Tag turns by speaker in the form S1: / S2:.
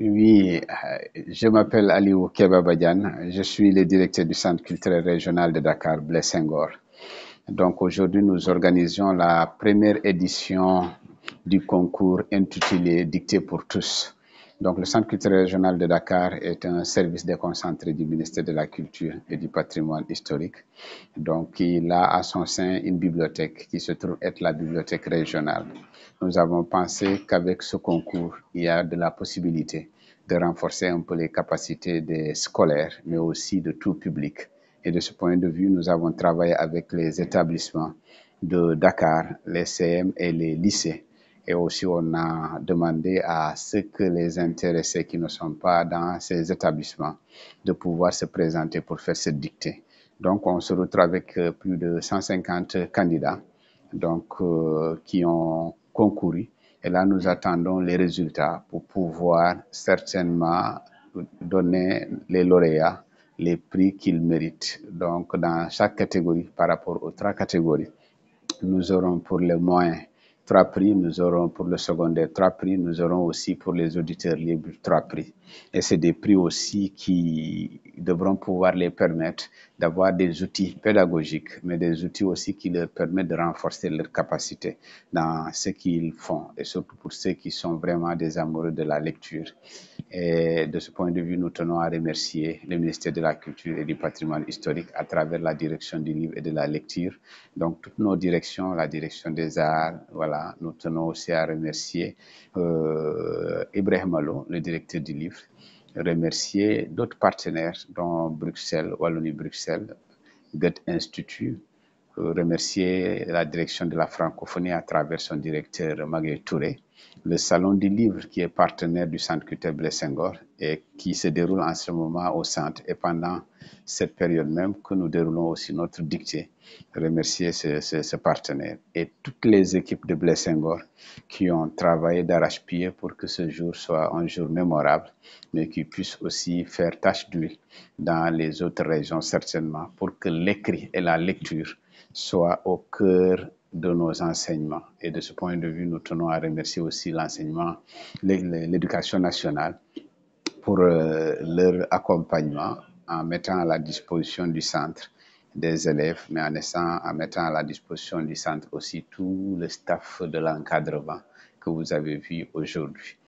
S1: Oui, euh, je m'appelle Aliou Kebabadian. je suis le directeur du Centre culturel régional de Dakar, Blessingor. Donc aujourd'hui, nous organisons la première édition du concours intitulé Dicté pour tous. Donc, le Centre culturel régional de Dakar est un service déconcentré du ministère de la Culture et du Patrimoine historique. Donc, il a à son sein une bibliothèque qui se trouve être la bibliothèque régionale. Nous avons pensé qu'avec ce concours, il y a de la possibilité de renforcer un peu les capacités des scolaires, mais aussi de tout public. Et de ce point de vue, nous avons travaillé avec les établissements de Dakar, les CM et les lycées et aussi, on a demandé à ce que les intéressés qui ne sont pas dans ces établissements de pouvoir se présenter pour faire cette dictée. Donc, on se retrouve avec euh, plus de 150 candidats donc, euh, qui ont concouru. Et là, nous attendons les résultats pour pouvoir certainement donner les lauréats les prix qu'ils méritent. Donc, dans chaque catégorie, par rapport aux trois catégories, nous aurons pour les moyens trois prix. Nous aurons pour le secondaire trois prix. Nous aurons aussi pour les auditeurs libres trois prix. Et c'est des prix aussi qui devront pouvoir les permettre d'avoir des outils pédagogiques, mais des outils aussi qui leur permettent de renforcer leurs capacités dans ce qu'ils font et surtout pour ceux qui sont vraiment des amoureux de la lecture. Et de ce point de vue, nous tenons à remercier le ministère de la Culture et du Patrimoine historique à travers la direction du livre et de la lecture. Donc, toutes nos directions, la direction des arts, voilà, nous tenons aussi à remercier euh, Ibrahim Malo, le directeur du livre, remercier d'autres partenaires, dont Bruxelles, Wallonie-Bruxelles, Goethe Institut, remercier la direction de la francophonie à travers son directeur Magué Touré, le Salon du Livre qui est partenaire du Centre culturel Blessingor et qui se déroule en ce moment au centre et pendant cette période même que nous déroulons aussi notre dictée. Remercier ce, partenaire et toutes les équipes de Blessingor qui ont travaillé d'arrache-pied pour que ce jour soit un jour mémorable, mais qui puisse aussi faire tâche d'huile dans les autres régions certainement pour que l'écrit et la lecture soit au cœur de nos enseignements. Et de ce point de vue, nous tenons à remercier aussi l'enseignement, l'éducation nationale pour euh, leur accompagnement en mettant à la disposition du centre des élèves, mais en, en mettant à la disposition du centre aussi tout le staff de l'encadrement que vous avez vu aujourd'hui.